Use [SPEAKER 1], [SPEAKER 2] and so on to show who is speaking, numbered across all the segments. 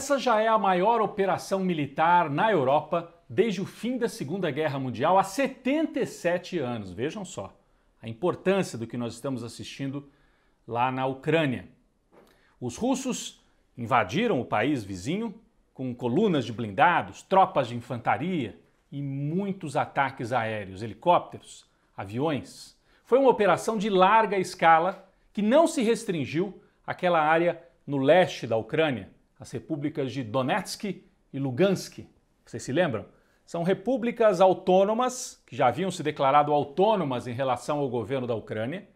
[SPEAKER 1] Essa já é a maior operação militar na Europa desde o fim da Segunda Guerra Mundial, há 77 anos. Vejam só a importância do que nós estamos assistindo lá na Ucrânia. Os russos invadiram o país vizinho com colunas de blindados, tropas de infantaria e muitos ataques aéreos, helicópteros, aviões. Foi uma operação de larga escala que não se restringiu àquela área no leste da Ucrânia, as repúblicas de Donetsk e Lugansk. Vocês se lembram? São repúblicas autônomas, que já haviam se declarado autônomas em relação ao governo da Ucrânia,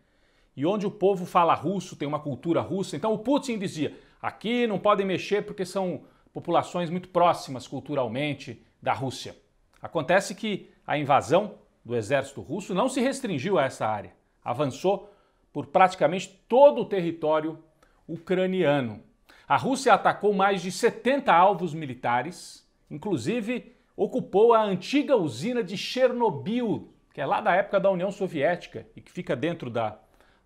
[SPEAKER 1] e onde o povo fala russo, tem uma cultura russa. Então o Putin dizia: aqui não podem mexer porque são populações muito próximas culturalmente da Rússia. Acontece que a invasão do exército russo não se restringiu a essa área, avançou por praticamente todo o território ucraniano. A Rússia atacou mais de 70 alvos militares, inclusive ocupou a antiga usina de Chernobyl, que é lá da época da União Soviética e que fica dentro da,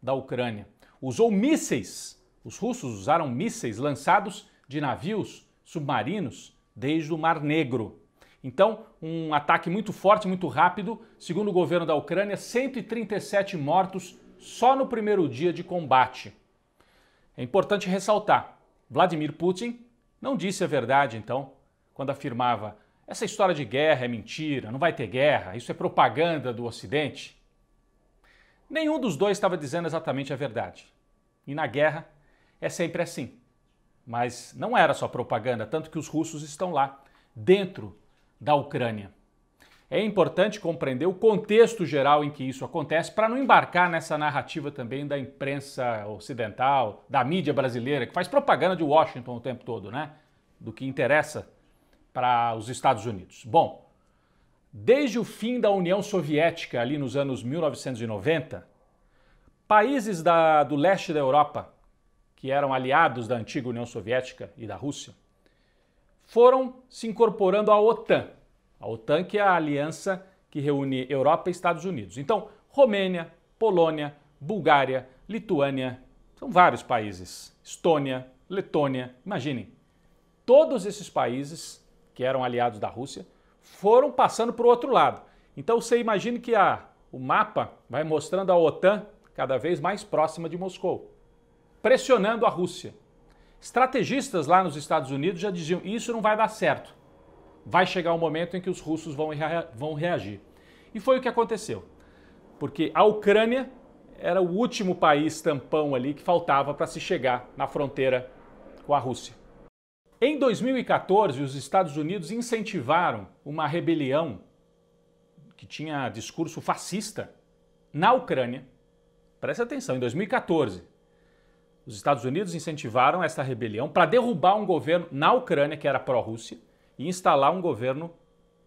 [SPEAKER 1] da Ucrânia. Usou mísseis, os russos usaram mísseis lançados de navios submarinos desde o Mar Negro. Então, um ataque muito forte, muito rápido. Segundo o governo da Ucrânia, 137 mortos só no primeiro dia de combate. É importante ressaltar: Vladimir Putin não disse a verdade, então, quando afirmava: essa história de guerra é mentira, não vai ter guerra, isso é propaganda do Ocidente. Nenhum dos dois estava dizendo exatamente a verdade. E na guerra é sempre assim. Mas não era só propaganda, tanto que os russos estão lá, dentro da Ucrânia. É importante compreender o contexto geral em que isso acontece para não embarcar nessa narrativa também da imprensa ocidental, da mídia brasileira, que faz propaganda de Washington o tempo todo, né? Do que interessa para os Estados Unidos. Bom, desde o fim da União Soviética, ali nos anos 1990, países da, do leste da Europa, que eram aliados da antiga União Soviética e da Rússia, foram se incorporando à OTAN a OTAN que é a aliança que reúne Europa e Estados Unidos. Então, Romênia, Polônia, Bulgária, Lituânia, são vários países. Estônia, Letônia, imaginem. Todos esses países que eram aliados da Rússia foram passando para o outro lado. Então você imagine que a, o mapa vai mostrando a OTAN cada vez mais próxima de Moscou, pressionando a Rússia. Estrategistas lá nos Estados Unidos já diziam: isso não vai dar certo vai chegar um momento em que os russos vão, vão reagir. E foi o que aconteceu, porque a Ucrânia era o último país tampão ali que faltava para se chegar na fronteira com a Rússia. Em 2014, os Estados Unidos incentivaram uma rebelião que tinha discurso fascista na Ucrânia. Presta atenção, em 2014, os Estados Unidos incentivaram essa rebelião para derrubar um governo na Ucrânia que era pró-Rússia e instalar um governo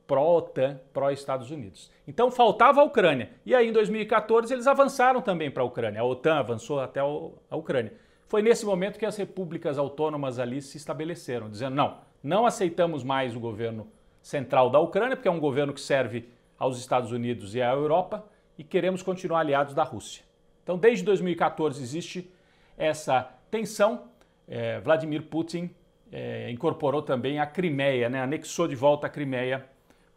[SPEAKER 1] pró-OTAN, pró-Estados Unidos. Então faltava a Ucrânia. E aí em 2014 eles avançaram também para a Ucrânia. A OTAN avançou até a Ucrânia. Foi nesse momento que as repúblicas autônomas ali se estabeleceram, dizendo: não, não aceitamos mais o governo central da Ucrânia, porque é um governo que serve aos Estados Unidos e à Europa, e queremos continuar aliados da Rússia. Então, desde 2014 existe essa tensão. É, Vladimir Putin é, incorporou também a Crimeia, né? anexou de volta a Crimeia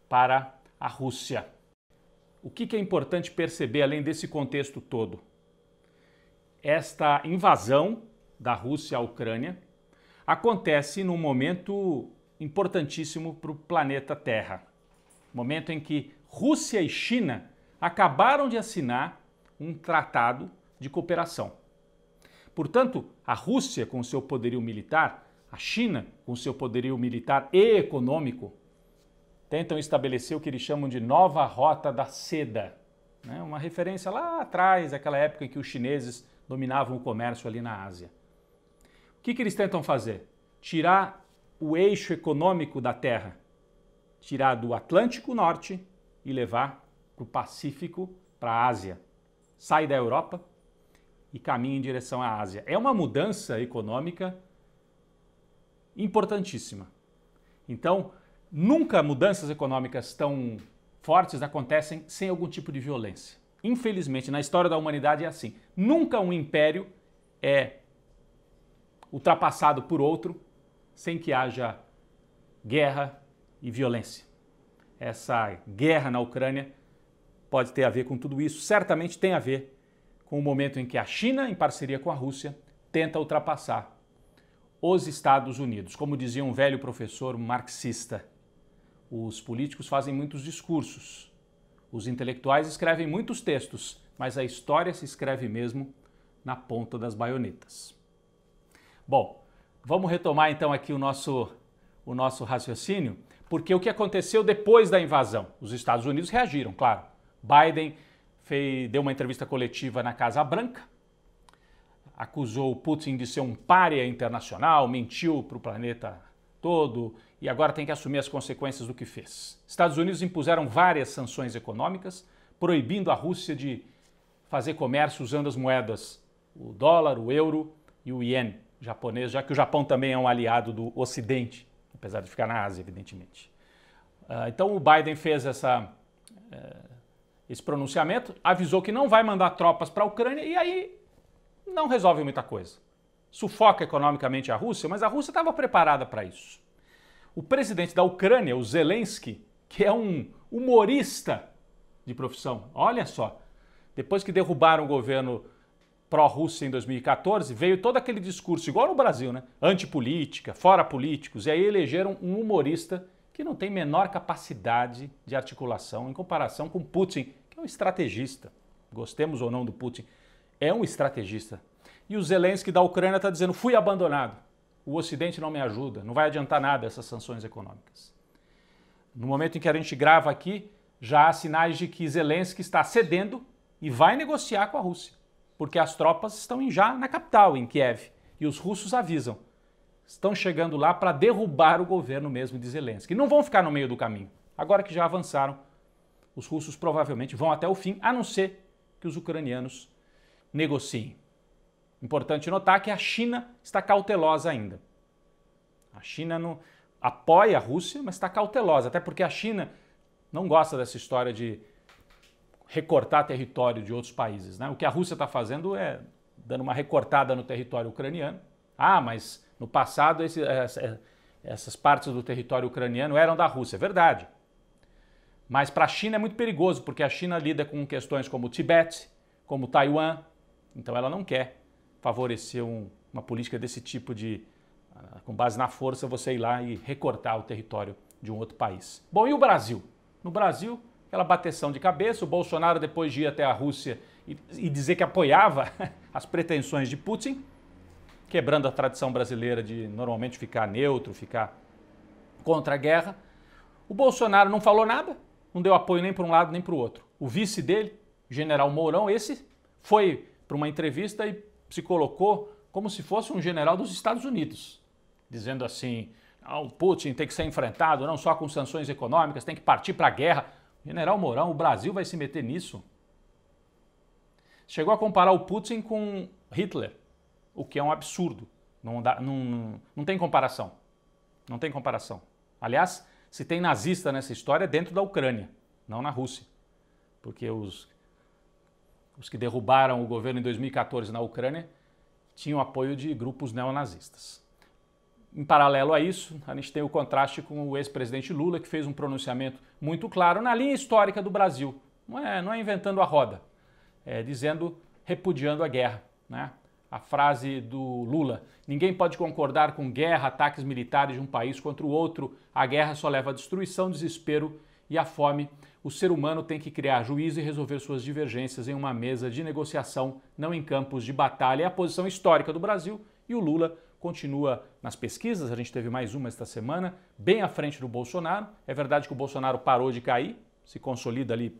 [SPEAKER 1] para a Rússia. O que, que é importante perceber além desse contexto todo? Esta invasão da Rússia à Ucrânia acontece num momento importantíssimo para o planeta Terra. Momento em que Rússia e China acabaram de assinar um tratado de cooperação. Portanto, a Rússia, com seu poderio militar, a China, com seu poderio militar e econômico, tentam estabelecer o que eles chamam de nova rota da seda, né? uma referência lá atrás, aquela época em que os chineses dominavam o comércio ali na Ásia. O que, que eles tentam fazer? Tirar o eixo econômico da Terra, tirar do Atlântico Norte e levar para o Pacífico, para a Ásia. Sai da Europa e caminha em direção à Ásia. É uma mudança econômica importantíssima. Então, nunca mudanças econômicas tão fortes acontecem sem algum tipo de violência. Infelizmente, na história da humanidade é assim. Nunca um império é ultrapassado por outro sem que haja guerra e violência. Essa guerra na Ucrânia pode ter a ver com tudo isso, certamente tem a ver com o momento em que a China, em parceria com a Rússia, tenta ultrapassar os Estados Unidos. Como dizia um velho professor marxista, os políticos fazem muitos discursos, os intelectuais escrevem muitos textos, mas a história se escreve mesmo na ponta das baionetas. Bom, vamos retomar então aqui o nosso, o nosso raciocínio, porque o que aconteceu depois da invasão? Os Estados Unidos reagiram, claro. Biden fez, deu uma entrevista coletiva na Casa Branca, acusou o Putin de ser um pária internacional, mentiu para o planeta todo e agora tem que assumir as consequências do que fez. Estados Unidos impuseram várias sanções econômicas, proibindo a Rússia de fazer comércio usando as moedas, o dólar, o euro e o iene japonês, já que o Japão também é um aliado do Ocidente, apesar de ficar na Ásia, evidentemente. Ah, então o Biden fez essa, eh, esse pronunciamento, avisou que não vai mandar tropas para a Ucrânia e aí não resolve muita coisa. Sufoca economicamente a Rússia, mas a Rússia estava preparada para isso. O presidente da Ucrânia, o Zelensky, que é um humorista de profissão, olha só, depois que derrubaram o governo pró-Rússia em 2014, veio todo aquele discurso, igual no Brasil, né? Antipolítica, fora políticos, e aí elegeram um humorista que não tem menor capacidade de articulação em comparação com Putin, que é um estrategista. Gostemos ou não do Putin é um estrategista. E o Zelensky da Ucrânia está dizendo: fui abandonado. O Ocidente não me ajuda, não vai adiantar nada essas sanções econômicas. No momento em que a gente grava aqui, já há sinais de que Zelensky está cedendo e vai negociar com a Rússia, porque as tropas estão já na capital, em Kiev, e os russos avisam. Estão chegando lá para derrubar o governo mesmo de Zelensky. Não vão ficar no meio do caminho. Agora que já avançaram, os russos provavelmente vão até o fim, a não ser que os ucranianos negocie. Importante notar que a China está cautelosa ainda. A China não apoia a Rússia, mas está cautelosa, até porque a China não gosta dessa história de recortar território de outros países. Né? O que a Rússia está fazendo é dando uma recortada no território ucraniano. Ah, mas no passado esse, essa, essas partes do território ucraniano eram da Rússia. É verdade. Mas para a China é muito perigoso, porque a China lida com questões como o Tibete, como Taiwan, então ela não quer favorecer um, uma política desse tipo de, ah, com base na força, você ir lá e recortar o território de um outro país. Bom, e o Brasil? No Brasil, aquela bateção de cabeça, o Bolsonaro depois de ir até a Rússia e, e dizer que apoiava as pretensões de Putin, quebrando a tradição brasileira de normalmente ficar neutro, ficar contra a guerra. O Bolsonaro não falou nada, não deu apoio nem para um lado nem para o outro. O vice dele, general Mourão, esse foi para uma entrevista e se colocou como se fosse um general dos Estados Unidos, dizendo assim: ah, o Putin tem que ser enfrentado não só com sanções econômicas, tem que partir para a guerra. General Mourão, o Brasil vai se meter nisso? Chegou a comparar o Putin com Hitler, o que é um absurdo. Não, dá, não, não, não tem comparação. Não tem comparação. Aliás, se tem nazista nessa história, é dentro da Ucrânia, não na Rússia. Porque os os que derrubaram o governo em 2014 na Ucrânia, tinham apoio de grupos neonazistas. Em paralelo a isso, a gente tem o contraste com o ex-presidente Lula, que fez um pronunciamento muito claro na linha histórica do Brasil. Não é, não é inventando a roda, é dizendo, repudiando a guerra. Né? A frase do Lula: ninguém pode concordar com guerra, ataques militares de um país contra o outro. A guerra só leva à destruição, desespero e à fome o ser humano tem que criar juízo e resolver suas divergências em uma mesa de negociação, não em campos de batalha. É a posição histórica do Brasil e o Lula continua nas pesquisas. A gente teve mais uma esta semana, bem à frente do Bolsonaro. É verdade que o Bolsonaro parou de cair, se consolida ali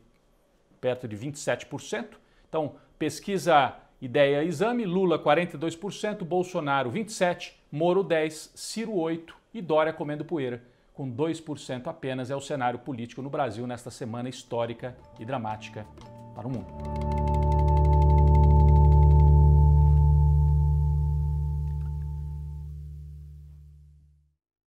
[SPEAKER 1] perto de 27%. Então, pesquisa Ideia Exame, Lula 42%, Bolsonaro 27%, Moro 10%, Ciro 8% e Dória comendo poeira com 2% apenas, é o cenário político no Brasil nesta semana histórica e dramática para o mundo.